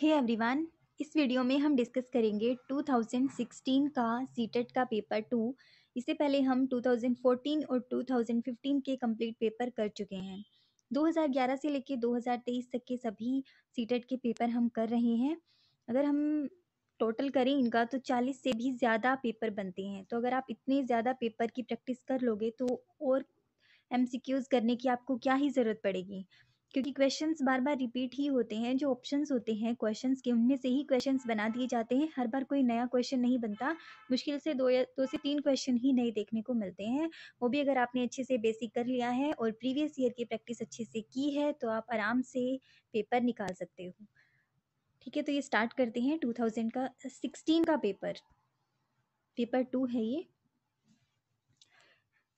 हे hey everyone इस video में हम डिस्कस करेंगे 2016 का सीटेट e का पेपर टू इससे पहले हम 2014 और 2015 के कंप्लीट पेपर कर चुके हैं 2011 से लेकर 2023 तक के सभी सीटेट e के पेपर हम कर रहे हैं अगर हम टोटल करें इनका तो 40 से भी ज़्यादा पेपर बनते हैं तो अगर आप इतने ज़्यादा पेपर की प्रैक्टिस कर लोगे तो और एम करने की आपको क्या ही ज़रूरत पड़ेगी क्योंकि क्वेश्चन बार बार रिपीट ही होते हैं जो ऑप्शन होते हैं क्वेश्चन के उनमें से ही क्वेश्चन बना दिए जाते हैं हर बार कोई नया क्वेश्चन नहीं बनता मुश्किल से दो या दो से तीन क्वेश्चन ही नए देखने को मिलते हैं वो भी अगर आपने अच्छे से बेसिक कर लिया है और प्रीवियस ईयर की प्रैक्टिस अच्छे से की है तो आप आराम से पेपर निकाल सकते हो ठीक है तो ये स्टार्ट करते हैं टू का सिक्सटीन का पेपर पेपर टू है ये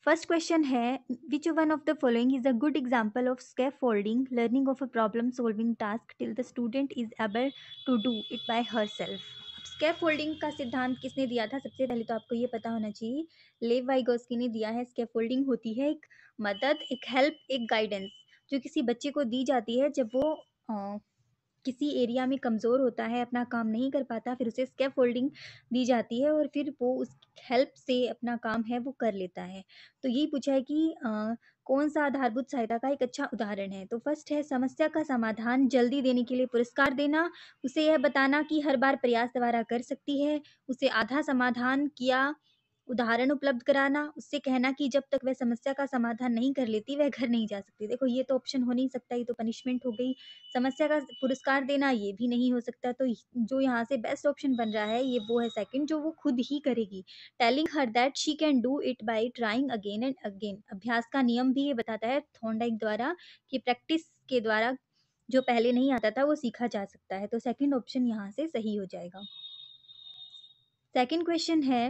फर्स्ट क्वेश्चन है which one of the following is a good example of scaffolding learning of a problem solving task till the student is able to do it by herself scaffolding का सिद्धांत किसने दिया था सबसे पहले तो आपको ये पता होना चाहिए लेव वाइगोस्की ने दिया है स्केप फोल्डिंग होती है एक मदद एक हेल्प एक गाइडेंस जो किसी बच्चे को दी जाती है जब वो किसी एरिया में कमज़ोर होता है अपना काम नहीं कर पाता फिर उसे स्केप होल्डिंग दी जाती है और फिर वो उस हेल्प से अपना काम है वो कर लेता है तो यही पूछा है कि आ, कौन सा आधारभूत सहायता का एक अच्छा उदाहरण है तो फर्स्ट है समस्या का समाधान जल्दी देने के लिए पुरस्कार देना उसे यह बताना कि हर बार प्रयास द्वारा कर सकती है उसे आधा समाधान किया उदाहरण उपलब्ध कराना उससे कहना कि जब तक वह समस्या का समाधान नहीं कर लेती वह घर नहीं जा सकती देखो ये तो ऑप्शन हो नहीं सकता ये तो पनिशमेंट हो गई समस्या का पुरस्कार देना ये भी नहीं हो सकता तो जो यहाँ से बेस्ट ऑप्शन बन रहा है ये वो है सेकंड जो वो खुद ही करेगी telling her that she can do it by trying again and again अभ्यास का नियम भी ये बताता है थोंडाइक द्वारा कि प्रैक्टिस के द्वारा जो पहले नहीं आता था वो सीखा जा सकता है तो सेकेंड ऑप्शन यहाँ से सही हो जाएगा सेकेंड क्वेश्चन है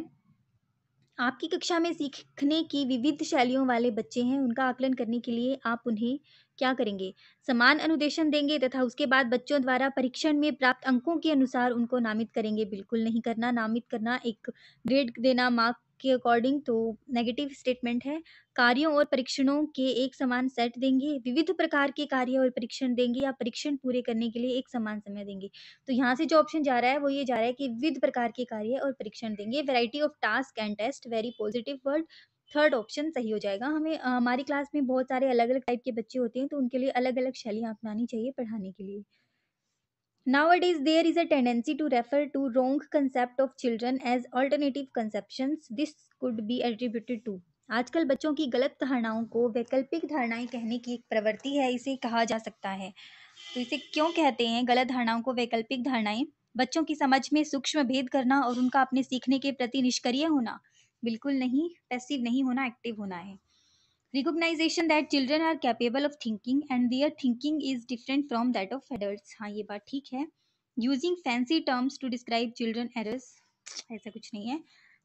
आपकी कक्षा में सीखने की विविध शैलियों वाले बच्चे हैं उनका आकलन करने के लिए आप उन्हें क्या करेंगे समान अनुदेशन देंगे तथा उसके बाद बच्चों द्वारा परीक्षण में प्राप्त अंकों के अनुसार उनको नामित करेंगे बिल्कुल नहीं करना नामित करना एक ग्रेड देना मार्क के अकॉर्डिंग तो नेगेटिव स्टेटमेंट है कार्यों और परीक्षणों के एक समान सेट देंगे विविध प्रकार के कार्य और परीक्षण देंगे या परीक्षण पूरे करने के लिए एक समान समय देंगे तो यहाँ से जो ऑप्शन जा रहा है वो ये जा रहा है कि विविध प्रकार के कार्य और परीक्षण देंगे variety of task and test very positive word third option सही हो जाएगा हमें हमारी क्लास में बहुत सारे अलग अलग टाइप के बच्चे होते हैं तो उनके लिए अलग अलग शैलियाँ अपनानी चाहिए पढ़ाने के लिए Nowadays, there is a tendency to refer to wrong concept of children as alternative conceptions. This could be attributed to आजकल बच्चों की गलत धारणाओं को वैकल्पिक धारणाएं कहने की एक प्रवृत्ति है इसे कहा जा सकता है तो इसे क्यों कहते हैं गलत धारणाओं को वैकल्पिक धारणाएं बच्चों की समझ में सूक्ष्म भेद करना और उनका अपने सीखने के प्रति निष्क्रिय होना बिल्कुल नहीं पैसिव नहीं होना एक्टिव होना है recognition that children are capable of thinking and their thinking is different from that of adult हाँ ये बात ठीक है using fancy terms to describe children errors ऐसा कुछ नहीं है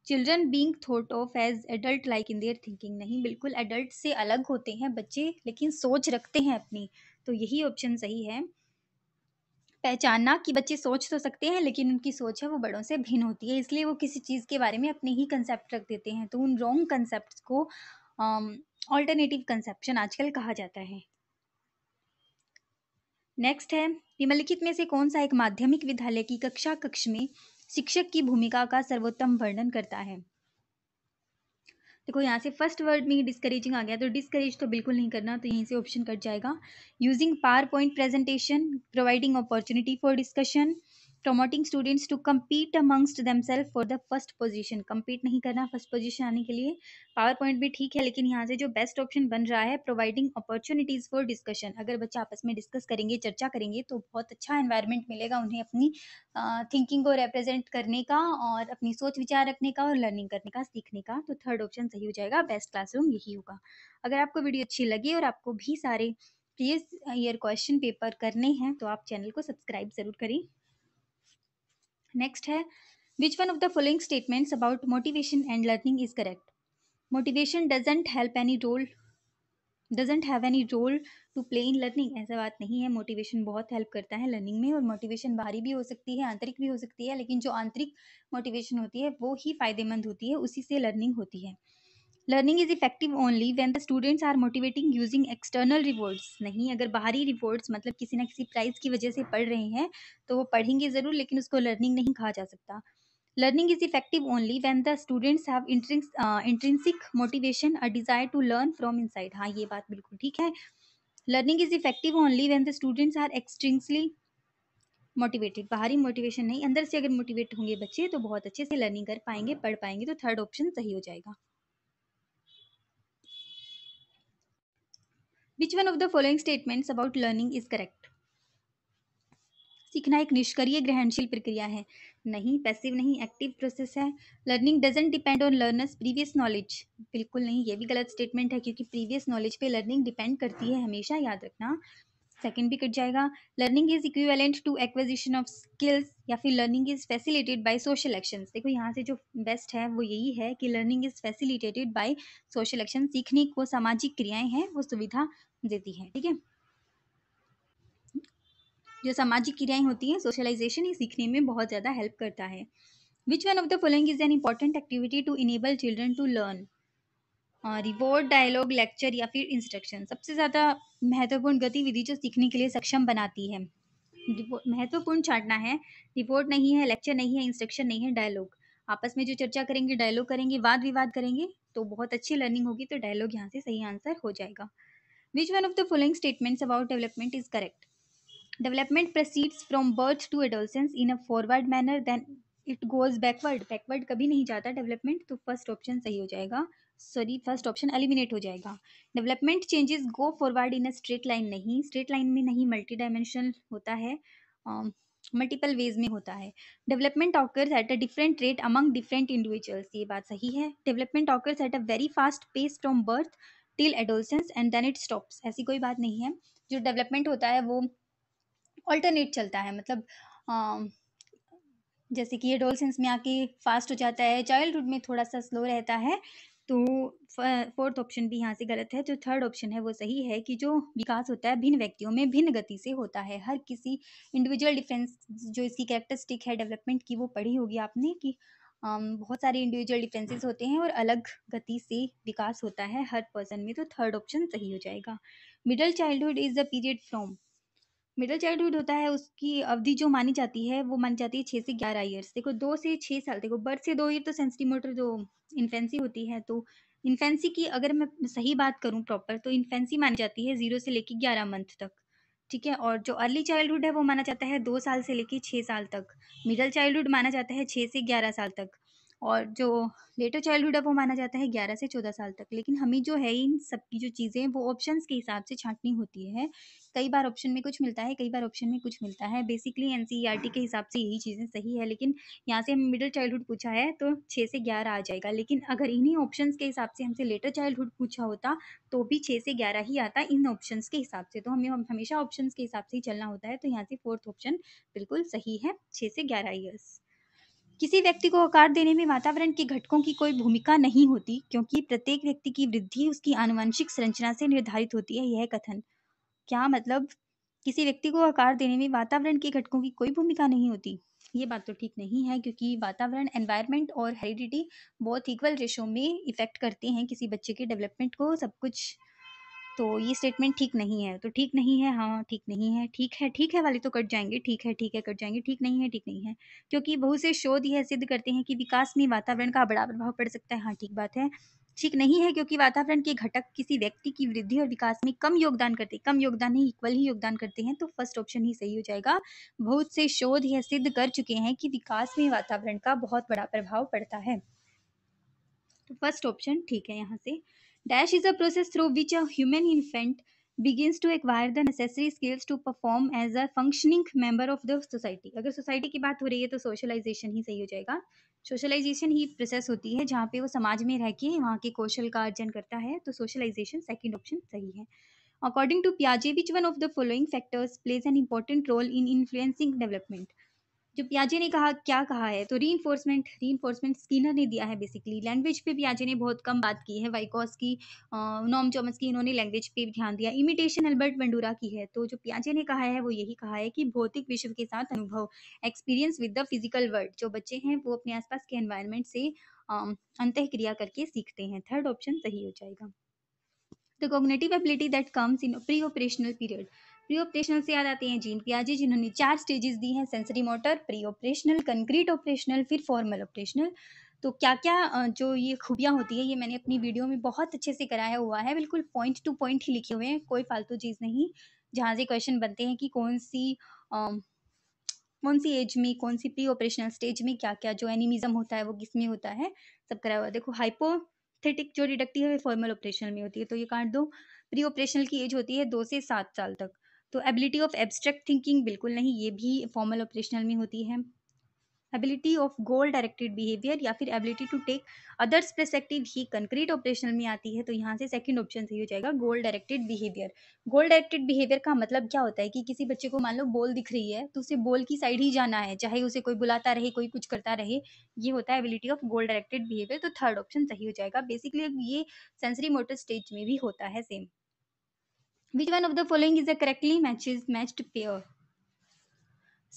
children being thought of as adult like in their thinking नहीं बिल्कुल एडल्ट से अलग होते हैं बच्चे लेकिन सोच रखते हैं अपनी तो यही ऑप्शन सही है पहचानना कि बच्चे सोच तो सकते हैं लेकिन उनकी सोच है वो बड़ों से भिन्न होती है इसलिए वो किसी चीज़ के बारे में अपने ही कंसेप्ट रख देते हैं तो उन रॉन्ग कंसेप्ट को ऑल्टरनेटिव कंसेप्शन आजकल कहा जाता है नेक्स्ट है निम्नलिखित में से कौन सा एक माध्यमिक विद्यालय की कक्षा कक्ष में शिक्षक की भूमिका का सर्वोत्तम वर्णन करता है देखो यहाँ से फर्स्ट वर्ड में ही डिस्करेजिंग आ गया तो डिस्करेज तो बिल्कुल नहीं करना तो यहीं से ऑप्शन कट जाएगा using PowerPoint presentation providing opportunity for discussion students to compete amongst them self for the first position compete नहीं करना फर्स्ट पोजिशन आने के लिए पावर पॉइंट भी ठीक है लेकिन यहाँ से जो बेस्ट ऑप्शन बन रहा है प्रोवाइडिंग अपॉर्चुनिटीज़ फॉर डिस्कशन अगर बच्चे आपस में डिस्कस करेंगे चर्चा करेंगे तो बहुत अच्छा एनवायरमेंट मिलेगा उन्हें अपनी थिंकिंग को रिप्रेजेंट करने का और अपनी सोच विचार रखने का और लर्निंग करने का सीखने का तो थर्ड ऑप्शन सही हो जाएगा बेस्ट क्लासरूम यही होगा अगर आपको वीडियो अच्छी लगी और आपको भी सारे प्रीवियस ईयर क्वेश्चन पेपर करने हैं तो आप चैनल को सब्सक्राइब ज़रूर करें नेक्स्ट है which one of the following statements about motivation and learning is correct motivation doesn't help any role doesn't have any role to play in learning ऐसा बात नहीं है मोटिवेशन बहुत हेल्प करता है लर्निंग में और मोटिवेशन बाहरी भी हो सकती है आंतरिक भी हो सकती है लेकिन जो आंतरिक मोटिवेशन होती है वो ही फायदेमंद होती है उसी से लर्निंग होती है learning is effective only when the students are motivating using external rewards नहीं अगर बाहरी रिवॉर्ड्स मतलब किसी ना किसी प्राइज की वजह से पढ़ रहे हैं तो वो पढ़ेंगे ज़रूर लेकिन उसको लर्निंग नहीं कहा जा सकता learning is effective only when the students have intrinsic motivation a desire to learn from inside हाँ ये बात बिल्कुल ठीक है learning is effective only when the students are extrinsically motivated बाहरी मोटिवेशन नहीं अंदर से अगर मोटिवेट होंगे बच्चे तो बहुत अच्छे से लर्निंग कर पाएंगे पढ़ पाएंगे तो थर्ड ऑप्शन सही हो जाएगा which one of the following statements about learning is correct सीखना एक निष्क्रिय ग्रहणशील प्रक्रिया है नहीं पैसिव नहीं एक्टिव प्रोसेस है learning doesn't depend on learners previous knowledge बिल्कुल नहीं ये भी गलत स्टेटमेंट है क्योंकि प्रीवियस नॉलेज पे लर्निंग डिपेंड करती है हमेशा याद रखना सेकंड भी कट जाएगा learning is equivalent to acquisition of skills या फिर learning is facilitated by social action देखो यहाँ से जो बेस्ट है वो यही है कि learning is facilitated by social action सीखने को सामाजिक क्रियाएं हैं वो सुविधा देती है ठीक है जो सामाजिक क्रियाएं होती हैं सोशलाइजेशन ही सीखने में बहुत ज़्यादा हेल्प करता है which one of the following is an important activity to enable children to learn reward dialogue lecture या फिर इंस्ट्रक्शन सबसे ज़्यादा महत्वपूर्ण गतिविधि जो सीखने के लिए सक्षम बनाती है महत्वपूर्ण छाटना है रिपोर्ट नहीं है लेक्चर नहीं है इंस्ट्रक्शन नहीं है डायलॉग आपस में जो चर्चा करेंगे डायलॉग करेंगे वाद विवाद करेंगे तो बहुत अच्छी लर्निंग होगी तो डायलॉग यहाँ से सही आंसर हो जाएगा Which one of the following statements about development is correct? Development proceeds from birth to adolescence in a forward manner than it goes backward backward कभी नहीं जाता डेवलपमेंट तो फर्स्ट ऑप्शन सही हो जाएगा सॉरी फर्स्ट ऑप्शन एलिमिनेट हो जाएगा development changes go forward in a straight line नहीं स्ट्रेट लाइन में नहीं मल्टी डायमेंशनल होता है मल्टीपल um, वेज में होता है development occurs at a different rate among different individuals ये बात सही है development occurs at a very fast pace from birth till adolescence and then it stops ऐसी कोई बात नहीं है जो डेवलपमेंट होता है वो ऑल्टरनेट चलता है मतलब आ, जैसे कि एडोलसेंस में आके फास्ट हो जाता है चाइल्डहुड में थोड़ा सा स्लो रहता है तो फोर्थ ऑप्शन भी यहाँ से गलत है जो थर्ड ऑप्शन है वो सही है कि जो विकास होता है भिन्न व्यक्तियों में भिन्न गति से होता है हर किसी इंडिविजुअल डिफरेंस जो इसकी कैरेक्टरिस्टिक है डेवलपमेंट की वो पढ़ी होगी आपने कि बहुत सारे इंडिविजुअल डिफरेंसेस होते हैं और अलग गति से विकास होता है हर पर्सन में तो थर्ड ऑप्शन सही हो जाएगा middle childhood is the period from middle childhood होता है उसकी अवधि जो मानी जाती है वो मानी जाती है छः से ग्यारह ईयर्स देखो दो से छः साल देखो बर्थ से दो ईयर तो सेंसिटी मोटर जो इन्फेंसी होती है तो इन्फेंसी की अगर मैं सही बात करूँ प्रॉपर तो इन्फेंसी मानी जाती है जीरो से लेकर ग्यारह मंथ तक ठीक है और जो अर्ली चाइल्डहुड है वो माना जाता है दो साल से लेकर छः साल तक मिडल चाइल्डहुड माना जाता है छः से ग्यारह साल तक और जो लेटर चाइल्डहुड है वो माना जाता है ग्यारह से चौदह साल तक लेकिन हमें जो है इन सबकी जो चीज़ें वो ऑप्शन के हिसाब से छांटनी होती है कई बार ऑप्शन में कुछ मिलता है कई बार ऑप्शन में कुछ मिलता है बेसिकली एन e के हिसाब से यही चीज़ें सही है लेकिन यहाँ से हम मिडिल चाइल्डहुड पूछा है तो छः से ग्यारह आ जाएगा लेकिन अगर इन्हीं ऑप्शन के हिसाब से हमसे लेटर चाइल्डहुड पूछा होता तो भी छः से ग्यारह ही आता इन ऑप्शन के हिसाब से तो हमें हमेशा ऑप्शन के हिसाब से ही चलना होता है तो यहाँ से फोर्थ ऑप्शन बिल्कुल सही है छः से ग्यारह ईयर्स किसी व्यक्ति को आकार देने में वातावरण के घटकों की कोई भूमिका नहीं होती क्योंकि प्रत्येक व्यक्ति की वृद्धि उसकी आनुवंशिक संरचना से निर्धारित होती है यह कथन क्या मतलब किसी व्यक्ति को आकार देने में वातावरण के घटकों की कोई भूमिका नहीं होती ये बात तो ठीक नहीं है क्योंकि वातावरण एनवायरनमेंट और हेरिडिटी बहुत इक्वल रेशो में इफेक्ट करते हैं किसी बच्चे के डेवलपमेंट को सब कुछ तो ये स्टेटमेंट ठीक नहीं है तो ठीक नहीं है हाँ ठीक नहीं है ठीक है ठीक है वाले तो कट जाएंगे ठीक है ठीक है कट जाएंगे ठीक नहीं है ठीक नहीं है क्योंकि बहुत से शोध यह सिद्ध करते हैं कि विकास में वातावरण का बड़ा प्रभाव पड़ सकता है हाँ ठीक बात है ठीक नहीं है क्योंकि वातावरण के घटक किसी व्यक्ति की वृद्धि और विकास में कम योगदान करते कम योगदान ही इक्वल ही योगदान करते हैं तो फर्स्ट ऑप्शन ही सही हो जाएगा बहुत से शोध यह सिद्ध कर चुके हैं कि विकास में वातावरण का बहुत बड़ा प्रभाव पड़ता है तो फर्स्ट ऑप्शन ठीक है यहाँ से Dash is a process through which a human infant begins to acquire the necessary skills to perform as a functioning member of the society अगर society की बात हो रही है तो socialization ही सही हो जाएगा सोशलाइजेशन ही प्रोसेस होती है जहाँ पे वो समाज में रह के वहाँ के कौशल का अर्जन करता है तो सोशलाइजेशन सेकेंड ऑप्शन सही है अकॉर्डिंग टू पियाजे which one of the following factors plays an important role in influencing development जो पियाजे ने कहा क्या कहा है तो री इन्फोर्समेंट री इन्फोर्समेंट स्किनर ने दिया है बेसिकली लैंग्वेज पे पियाजे ने बहुत कम बात की है वाइकॉस की नॉम चॉमस की इन्होंने लैंग्वेज पे ध्यान दिया इमिटेशन अल्बर्ट बंडूरा की है तो जो पियाजे ने कहा है वो यही कहा है कि भौतिक विश्व के साथ अनुभव experience with the physical world जो बच्चे हैं वो अपने आसपास के एनवायरमेंट से अंत क्रिया करके सीखते हैं थर्ड ऑप्शन सही हो जाएगा the cognitive ability that comes in pre operational period pre operational से याद आते हैं जीन पियाजे जिन्होंने चार स्टेजेस दी हैं sensory motor pre operational concrete operational फिर फॉर्मल ऑपरेशनल तो क्या क्या जो ये खूबियाँ होती है ये मैंने अपनी वीडियो में बहुत अच्छे से कराया हुआ है बिल्कुल पॉइंट टू पॉइंट ही लिखे हुए हैं कोई फालतू चीज़ नहीं जहाँ से क्वेश्चन बनते हैं कि कौन सी कौन सी एज में कौन सी प्री ऑपरेशनल स्टेज में क्या क्या जो एनिमिज्म होता है वो किस में होता है सब कराया हुआ है देखो हाइपोथेटिक जो डिडक्टिव है फॉर्मल ऑपरेशनल में होती है तो ये काट दो प्री ऑपरेशनल की एज होती है दो से सात साल तक तो एबिलिटी ऑफ एब्स्ट्रैक्ट थिंकिंग बिल्कुल नहीं ये भी फॉर्मल ऑपरेशनल में होती है ability of goal directed behaviour या फिर ability to take others perspective ही कंक्रीट ऑपरेशनल में आती है तो यहाँ से सेकेंड ऑप्शन सही हो जाएगा goal directed behaviour goal directed behaviour का मतलब क्या होता है कि किसी बच्चे को मान लो बॉल दिख रही है तो उसे बॉल की साइड ही जाना है चाहे उसे कोई बुलाता रहे कोई कुछ करता रहे ये होता है ability of goal directed behaviour तो थर्ड ऑप्शन सही हो जाएगा बेसिकली ये सेंसरी मोटर स्टेज में भी होता है same which one of the following is a correctly matches matched pair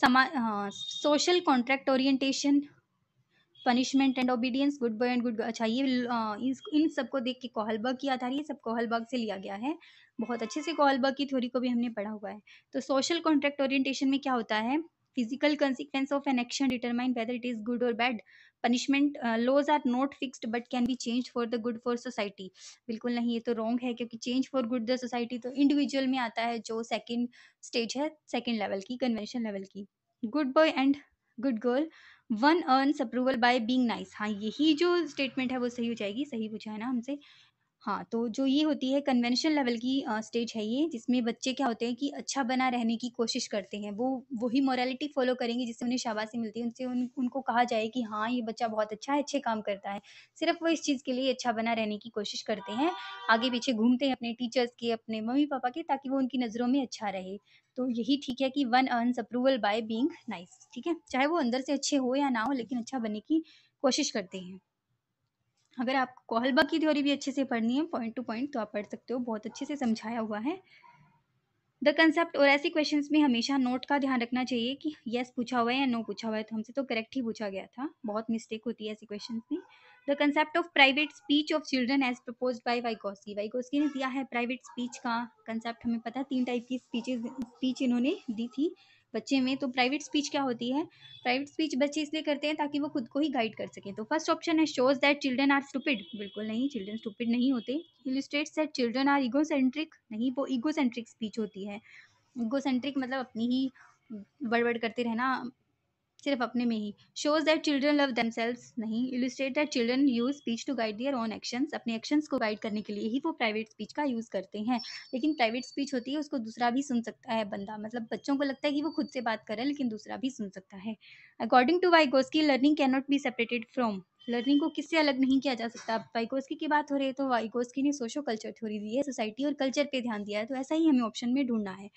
some uh, social contract orientation punishment and obedience good boy and good अच्छा ये uh, इस इन सबको देख के कोहलबर्ग की आधार ये सब कोहलबर्ग से लिया गया है बहुत अच्छे से कोहलबर्ग की थ्योरी को भी हमने पढ़ा हुआ है तो सोशल कॉन्ट्रैक्ट ओरिएंटेशन में क्या होता है physical consequence of an action determine whether it is good और bad punishment laws are not fixed but can be change for the good for society बिल्कुल नहीं ये तो रॉन्ग है क्योंकि change for good the society तो individual में आता है जो सेकेंड स्टेज है सेकेंड लेवल की कन्वेंशन लेवल की good boy and good girl one earn approval by being nice हाँ यही जो स्टेटमेंट है वो सही हो जाएगी सही पूछा है ना हमसे हाँ तो जो ये होती है कन्वेंशनल लेवल की स्टेज है ये जिसमें बच्चे क्या होते हैं कि अच्छा बना रहने की कोशिश करते हैं वो वही मोरालिटी फॉलो करेंगे जिससे उन्हें शाबाशी मिलती है उनसे उन उनको कहा जाए कि हाँ ये बच्चा बहुत अच्छा है अच्छे काम करता है सिर्फ वो इस चीज़ के लिए अच्छा बना रहने की कोशिश करते हैं आगे पीछे घूमते हैं अपने टीचर्स के अपने मम्मी पापा के ताकि वो उनकी नज़रों में अच्छा रहे तो यही ठीक है कि one earns approval by being nice ठीक है चाहे वो अंदर से अच्छे हो या ना हो लेकिन अच्छा बनने की कोशिश करते हैं अगर आपको कोहलबा की थ्योरी भी अच्छे से पढ़नी है पॉइंट टू पॉइंट तो आप पढ़ सकते हो बहुत अच्छे से समझाया हुआ है द कंसेप्ट और ऐसे क्वेश्चन में हमेशा नोट का ध्यान रखना चाहिए कि यस पूछा हुआ है या नो पूछा हुआ है तो हमसे तो करेक्ट ही पूछा गया था बहुत मिस्टेक होती है ऐसे क्वेश्चन में the concept of private speech of children as propose गोसी वाइकोस्की वाइकोस्की ने दिया है प्राइवेट स्पीच का कंसेप्ट हमें पता है तीन टाइप की स्पीचेज स्पीच इन्होंने दी थी बच्चे में तो प्राइवेट स्पीच क्या होती है प्राइवेट स्पीच बच्चे इसलिए करते हैं ताकि वो खुद को ही गाइड कर सकें तो फर्स्ट ऑप्शन है shows that children are stupid बिल्कुल नहीं चिल्ड्रन स्टूपिड नहीं होते illustrates that children are centric नहीं वो सेंट्रिक स्पीच होती है सेंट्रिक मतलब अपनी ही बड़बड़ करते रहना सिर्फ अपने में ही shows that children love selves नहीं illustrate that children use speech to guide their own actions अपने एक्शंस को गाइड करने के लिए ही वो प्राइवेट स्पीच का यूज़ करते हैं लेकिन प्राइवेट स्पीच होती है उसको दूसरा भी सुन सकता है बंदा मतलब बच्चों को लगता है कि वो खुद से बात कर रहा है लेकिन दूसरा भी सुन सकता है according to Vygotsky learning can not be separated from learning को किससे अलग नहीं किया जा सकता वाइगोस्की की बात हो रही है तो वाइगोस्की ने सोशो कल्चर थ्योरी दी है सोसाइटी और कल्चर पे ध्यान दिया है तो ऐसा ही हमें ऑप्शन में ढूंढना है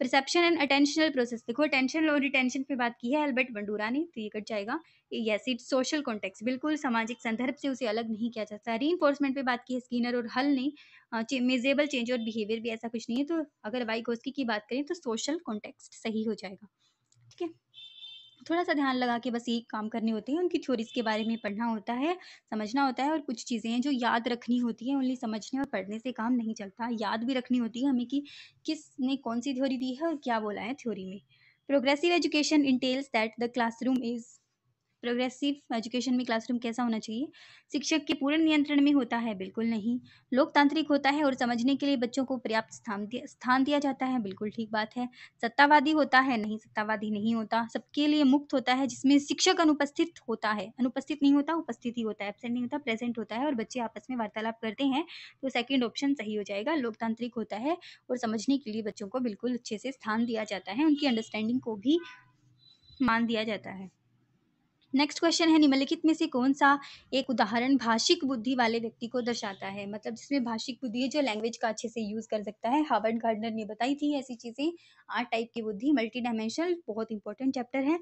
परसेप्शन एंड अटेंशनल प्रोसेस देखो अटेंशन और रिटेंशन पे बात की है एल्बर्ट बंडूरा ने तो ये कट जाएगा यस इट सोशल कॉन्टेक्स बिल्कुल सामाजिक संदर्भ से उसे अलग नहीं किया जाता री पर बात की है स्कीनर और हल ने मेजेबल चेंज और बिहेवियर भी ऐसा कुछ नहीं है तो अगर वाई कोस्की की बात करें तो सोशल कॉन्टेक्स्ट सही हो जाएगा ठीक है थोड़ा सा ध्यान लगा के बस एक काम करने होते हैं उनकी थ्योरीज के बारे में पढ़ना होता है समझना होता है और कुछ चीज़ें हैं जो याद रखनी होती हैं ओनली समझने और पढ़ने से काम नहीं चलता याद भी रखनी होती है हमें कि किसने कौन सी थ्योरी दी है और क्या बोला है थ्योरी में progressive education entails that the classroom is progressive education में क्लासरूम कैसा होना चाहिए शिक्षक के पूर्ण नियंत्रण में होता है बिल्कुल नहीं लोकतांत्रिक होता है और समझने के लिए बच्चों को पर्याप्त स्थान दिया स्थान दिया जाता है बिल्कुल ठीक बात है सत्तावादी होता है नहीं सत्तावादी नहीं होता सबके लिए मुक्त होता है जिसमें शिक्षक अनुपस्थित होता है अनुपस्थित नहीं होता उपस्थित ही होता है एबसेंट नहीं होता प्रेजेंट होता है और बच्चे आपस में वार्तालाप करते हैं तो सेकेंड ऑप्शन सही हो जाएगा लोकतांत्रिक होता है और समझने के लिए बच्चों को बिल्कुल अच्छे से स्थान दिया जाता है उनकी अंडरस्टैंडिंग को भी मान दिया जाता है नेक्स्ट क्वेश्चन है निम्नलिखित में से कौन सा एक उदाहरण भाषिक बुद्धि वाले व्यक्ति को दर्शाता है मतलब जिसमें भाषिक बुद्धि है जो लैंग्वेज का अच्छे से यूज कर सकता है हार्वर्ड गार्डनर ने बताई थी ऐसी चीजें आठ टाइप की बुद्धि मल्टी डायमेंशनल बहुत इंपॉर्टेंट चैप्टर है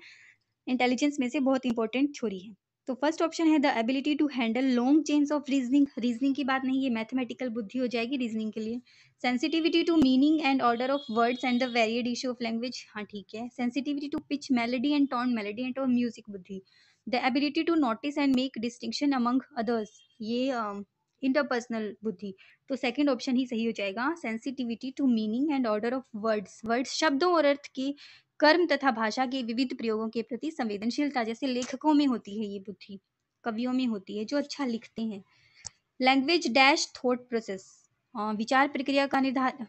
इंटेलिजेंस में से बहुत इंपॉर्टेंट छोरी है तो फर्स्ट ऑप्शन है the ability to handle long chains of reasoning reasoning की बात नहीं ये मैथमेटिकल बुद्धि हो जाएगी रीजनिंग के लिए sensitivity to meaning and order of words and the varied issue of language हाँ ठीक है sensitivity to pitch melody and tone melody and music बुद्धि the ability to notice and make distinction among others ये interpersonal um, uh, बुद्धि तो second option ही सही हो जाएगा sensitivity to meaning and order of words words शब्दों और अर्थ की कर्म तथा भाषा के विविध प्रयोगों के प्रति संवेदनशीलता जैसे लेखकों में होती है ये बुद्धि कवियों में होती है जो अच्छा लिखते हैं लैंग्वेज डैश थॉट प्रोसेस विचार प्रक्रिया का निर्धार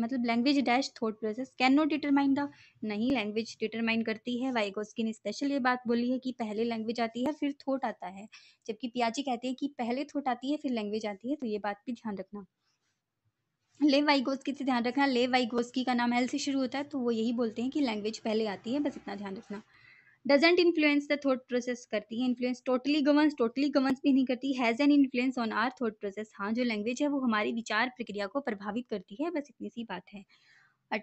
मतलब language dash thought process can not determine the नहीं लैंग्वेज डिटरमाइन करती है वाइगोस्की ने स्पेशल ये बात बोली है कि पहले लैंग्वेज आती है फिर थॉट आता है जबकि पियाजी कहते हैं कि पहले थॉट आती है फिर लैंग्वेज आती है तो ये बात भी ध्यान रखना ले वाइगोस्की से ध्यान रखना लेव वाइगोस्की का नाम एल से शुरू होता है तो वो यही बोलते हैं कि लैंग्वेज पहले आती है बस इतना ध्यान रखना doesn't influence the thought process करती है influence totally governs totally governs भी नहीं करती has an influence on our thought process हाँ जो लैंग्वेज है वो हमारी विचार प्रक्रिया को प्रभावित करती है बस इतनी सी बात है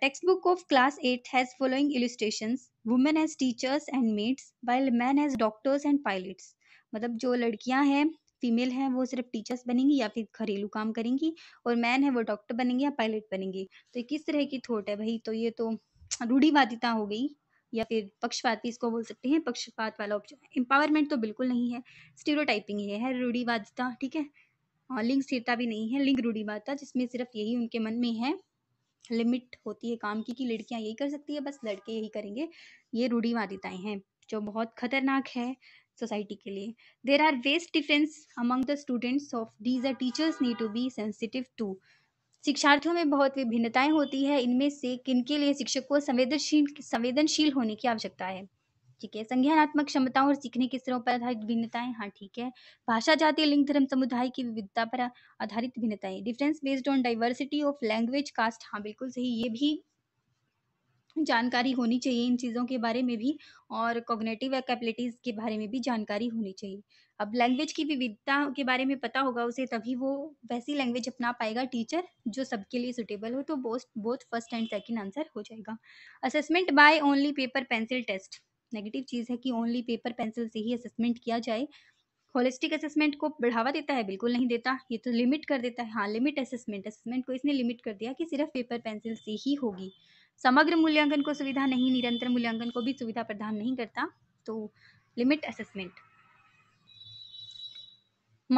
textbook of class eight has following illustration women as teachers and maids while man has doctors and pilots मतलब जो लड़कियां हैं फीमेल हैं वो सिर्फ टीचर्स बनेंगी या फिर घरेलू काम करेंगी और मैन है वो डॉक्टर बनेंगे या पायलट बनेंगे तो ये किस तरह की थॉट है भाई तो ये तो रूढ़ीवादिता हो गई या फिर पक्षपात भी इसको बोल सकते हैं पक्षपात वाला ऑप्शन एम्पावरमेंट तो बिल्कुल नहीं है स्टीरो टाइपिंग ये है रूढ़ीवादिता ठीक है और लिंग स्थिरता भी नहीं है लिंग रूढ़ीवादिता जिसमें सिर्फ यही उनके मन में है लिमिट होती है काम की कि लड़कियां यही कर सकती है बस लड़के यही करेंगे ये रूढ़ीवादिताएं हैं जो बहुत खतरनाक है सोसाइटी के लिए there are vast difference among the students of these the teachers need to be sensitive to शिक्षार्थियों में बहुत विभिन्नताएं होती है इनमें से किन के लिए शिक्षक को संवेदनशील संवेदनशील होने की आवश्यकता है ठीक है संज्ञानात्मक क्षमताओं और सीखने के स्तरों पर आधारित भिन्नताएं हाँ ठीक है भाषा जाति लिंग धर्म समुदाय की विविधता पर आधारित भिन्नताएं difference based on diversity of language caste हाँ बिल्कुल सही ये भी जानकारी होनी चाहिए इन चीज़ों के बारे में भी और कॉग्नेटिव कैपेबिलिटीज़ के बारे में भी जानकारी होनी चाहिए अब लैंग्वेज की विविधता के बारे में पता होगा उसे तभी वो वैसी लैंग्वेज अपना पाएगा टीचर जो सबके लिए सुटेबल हो तो बोस्ट both first and second answer हो जाएगा assessment by only paper pencil test negative चीज़ है कि ओनली पेपर पेंसिल से ही असेसमेंट किया जाए होलिस्टिक असेसमेंट को बढ़ावा देता है बिल्कुल नहीं देता ये तो लिमिट कर देता है हाँ लिमिट असेसमेंट असेसमेंट को इसने लिमिट कर दिया कि सिर्फ पेपर पेंसिल से ही होगी समग्र मूल्यांकन को सुविधा नहीं निरंतर मूल्यांकन को भी सुविधा प्रदान नहीं करता तो लिमिट असेसमेंट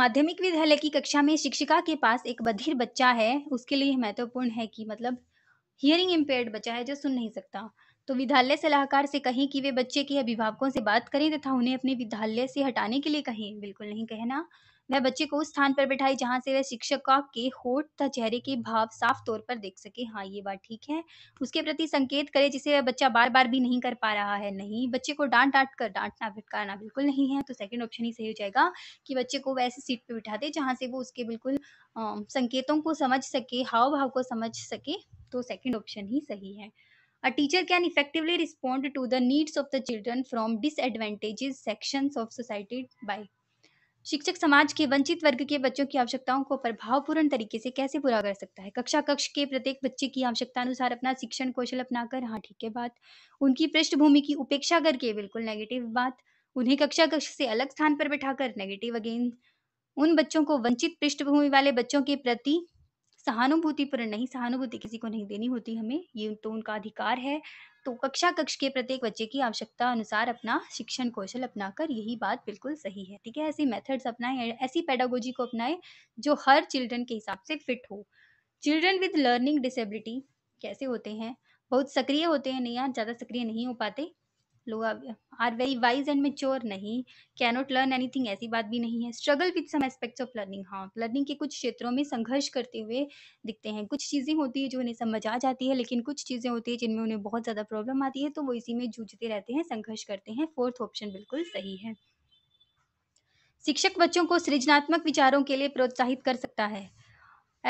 माध्यमिक विद्यालय की कक्षा में शिक्षिका के पास एक बधिर बच्चा है उसके लिए महत्वपूर्ण है कि मतलब हियरिंग इम्पेयर्ड बच्चा है जो सुन नहीं सकता तो विद्यालय सलाहकार से कहें कि वे बच्चे के अभिभावकों से बात करें तथा उन्हें अपने विद्यालय से हटाने के लिए कहें बिल्कुल नहीं कहना वह बच्चे को उस स्थान पर बैठाई जहाँ से वह शिक्षक के होठ तथा चेहरे के भाव साफ तौर पर देख सके हाँ ये बात ठीक है उसके प्रति संकेत करे जिसे वह बच्चा बार बार भी नहीं कर पा रहा है नहीं बच्चे को डांट डांट कर डांटना फिटकारना बिल्कुल नहीं है तो सेकंड ऑप्शन ही सही हो जाएगा कि बच्चे को वैसे सीट पर बिठा दे जहाँ से वो उसके बिल्कुल संकेतों को समझ सके हाव भाव को समझ सके तो सेकेंड ऑप्शन ही सही है a teacher can effectively respond to the needs of the children from disadvantages sections of society by शिक्षक समाज के वंचित वर्ग के बच्चों की आवश्यकताओं को प्रभावपूर्ण तरीके से कैसे पूरा कर सकता है कक्षा कक्ष के प्रत्येक बच्चे की आवश्यकता अनुसार अपना शिक्षण कौशल अपनाकर हाँ ठीक है बात उनकी पृष्ठभूमि की उपेक्षा करके बिल्कुल नेगेटिव बात उन्हें कक्षा कक्ष से अलग स्थान पर बैठाकर नेगेटिव अगेन उन बच्चों को वंचित पृष्ठभूमि वाले बच्चों के प्रति सहानुभूतिपूर्ण नहीं सहानुभूति किसी को नहीं देनी होती हमें ये तो उनका अधिकार है तो कक्षा कक्ष के प्रत्येक बच्चे की आवश्यकता अनुसार अपना शिक्षण कौशल अपनाकर यही बात बिल्कुल सही है ठीक है ऐसी मेथड्स अपनाएं ऐसी पेडागोजी को अपनाएं जो हर चिल्ड्रन के हिसाब से फिट हो चिल्ड्रन विद लर्निंग डिसेबिलिटी कैसे होते हैं बहुत सक्रिय होते हैं नहीं यार ज़्यादा सक्रिय नहीं हो पाते लोग are very wise and mature नहीं कैनोट लर्न एनीथिंग ऐसी बात भी नहीं है struggle with some aspects of learning हाँ लर्निंग के कुछ क्षेत्रों में संघर्ष करते हुए दिखते हैं कुछ चीज़ें होती है जो उन्हें समझ आ जाती है लेकिन कुछ चीज़ें होती है जिनमें उन्हें बहुत ज़्यादा प्रॉब्लम आती है तो वो इसी में जूझते रहते हैं संघर्ष करते हैं फोर्थ ऑप्शन बिल्कुल सही है शिक्षक बच्चों को सृजनात्मक विचारों के लिए प्रोत्साहित कर सकता है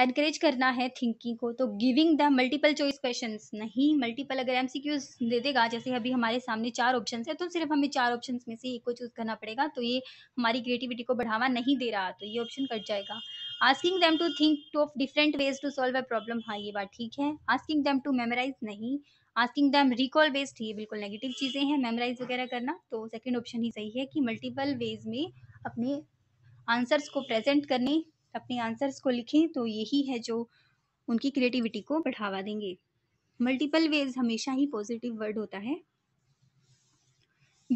एनकरेज करना है थिंकिंग को तो giving the multiple choice question नहीं मल्टीपल अगर एम दे देगा जैसे अभी हमारे सामने चार ऑप्शन है तो सिर्फ हमें चार ऑप्शन में से एक को चूज करना पड़ेगा तो ये हमारी क्रिएटिविटी को बढ़ावा नहीं दे रहा तो ये ऑप्शन कट जाएगा asking them to think of different ways to solve a problem हाँ ये बात ठीक है आस्किंग दैम टू मेमोराइज नहीं आस्किंग दैम रिकॉल बेस्ड ये बिल्कुल नेगेटिव चीज़ें हैं मेमोराइज वगैरह करना तो सेकेंड ऑप्शन ही सही है कि मल्टीपल वेज में अपने आंसर्स को प्रेजेंट करने अपने आंसर्स को लिखें तो यही है जो उनकी क्रिएटिविटी को बढ़ावा देंगे मल्टीपल वेज हमेशा ही पॉजिटिव वर्ड होता है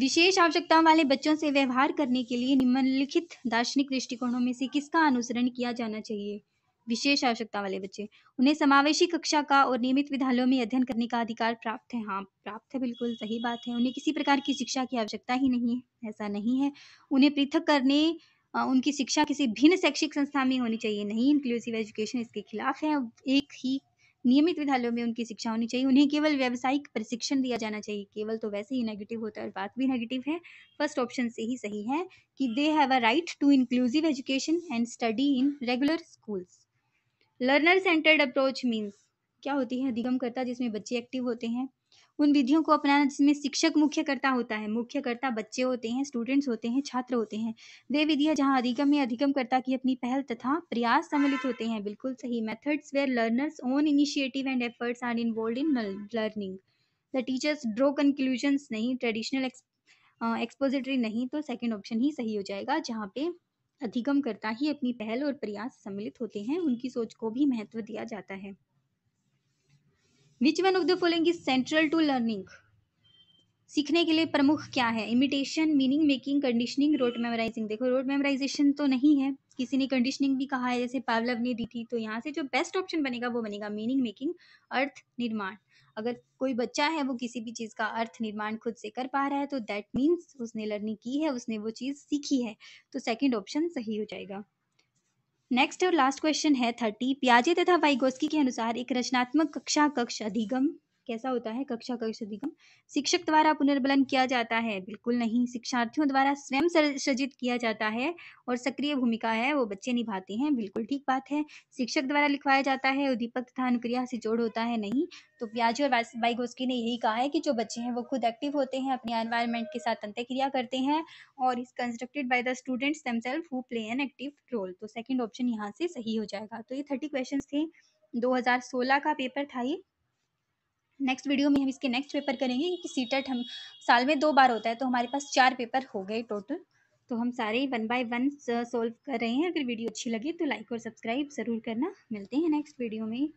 विशेष आवश्यकताओं वाले बच्चों से व्यवहार करने के लिए निम्नलिखित दार्शनिक दृष्टिकोणों में से किसका अनुसरण किया जाना चाहिए विशेष आवश्यकता वाले बच्चे उन्हें समावेशी कक्षा का और नियमित विद्यालयों में अध्ययन करने का अधिकार प्राप्त है हाँ प्राप्त है बिल्कुल सही बात है उन्हें किसी प्रकार की शिक्षा की आवश्यकता ही नहीं है ऐसा नहीं है उन्हें पृथक करने उनकी शिक्षा किसी भिन्न शैक्षिक संस्था में होनी चाहिए नहीं इंक्लूसिव एजुकेशन इसके खिलाफ है एक ही नियमित विद्यालयों में उनकी शिक्षा होनी चाहिए उन्हें केवल व्यावसायिक प्रशिक्षण दिया जाना चाहिए केवल तो वैसे ही नेगेटिव होता है और बात भी नेगेटिव है फर्स्ट ऑप्शन से ही सही है कि they have a right to inclusive education and study in regular schools learner centred approach means क्या होती है अधिगम करता जिसमें बच्चे एक्टिव होते हैं उन विधियों को अपनाना जिसमें शिक्षक मुख्यकर्ता होता है मुख्यकर्ता बच्चे होते हैं स्टूडेंट्स होते हैं छात्र होते हैं वे विधियाँ जहाँ अधिगम में अधिगमकर्ता की अपनी पहल तथा प्रयास सम्मिलित होते हैं बिल्कुल सही methods where learners own initiative and efforts are involve in learning the teachers draw conclusions नहीं ट्रेडिशनल एक्सपोजिटरी नहीं तो सेकेंड ऑप्शन ही सही हो जाएगा जहाँ पे अधिगमकर्ता ही अपनी पहल और प्रयास सम्मिलित होते हैं उनकी सोच को भी महत्व दिया जाता है which one of the following is central to learning सीखने के लिए प्रमुख क्या है imitation meaning making conditioning rote memorising देखो रोड मेमोराइजेशन तो नहीं है किसी ने कंडीशनिंग भी कहा है जैसे पावलव ने दी थी तो यहाँ से जो बेस्ट ऑप्शन बनेगा वो बनेगा मीनिंग मेकिंग अर्थ निर्माण अगर कोई बच्चा है वो किसी भी चीज़ का अर्थ निर्माण खुद से कर पा रहा है तो दैट मीन्स उसने लर्निंग की है उसने वो चीज़ सीखी है तो सेकेंड ऑप्शन सही हो जाएगा नेक्स्ट और लास्ट क्वेश्चन है थर्टी प्याजे तथा वाइगोस्की के अनुसार एक रचनात्मक कक्षा कक्ष अधिगम कैसा होता है कक्षा कक्ष अधिगम शिक्षक द्वारा पुनर्बलन किया जाता है बिल्कुल नहीं शिक्षार्थियों द्वारा स्वयं सृजित किया जाता है और सक्रिय भूमिका है वो बच्चे निभाते हैं बिल्कुल ठीक बात है शिक्षक द्वारा लिखवाया जाता है उद्दीपक तथा अनुक्रिया से जोड़ होता है नहीं तो प्याजी और बाइगोस्की ने यही कहा है कि जो बच्चे हैं वो खुद एक्टिव होते हैं अपने एनवायरमेंट के साथ अंत्यक्रिया करते हैं और is constructed by the students who play an active role तो सेकेंड ऑप्शन यहाँ से सही हो जाएगा तो ये थर्टी क्वेश्चन थे 2016 का पेपर था ये नेक्स्ट वीडियो में हम इसके नेक्स्ट पेपर करेंगे क्योंकि सी टेट हम साल में दो बार होता है तो हमारे पास चार पेपर हो गए टोटल तो हम सारे वन बाय वन सॉल्व कर रहे हैं अगर वीडियो अच्छी लगी तो लाइक और सब्सक्राइब ज़रूर करना मिलते हैं नेक्स्ट वीडियो में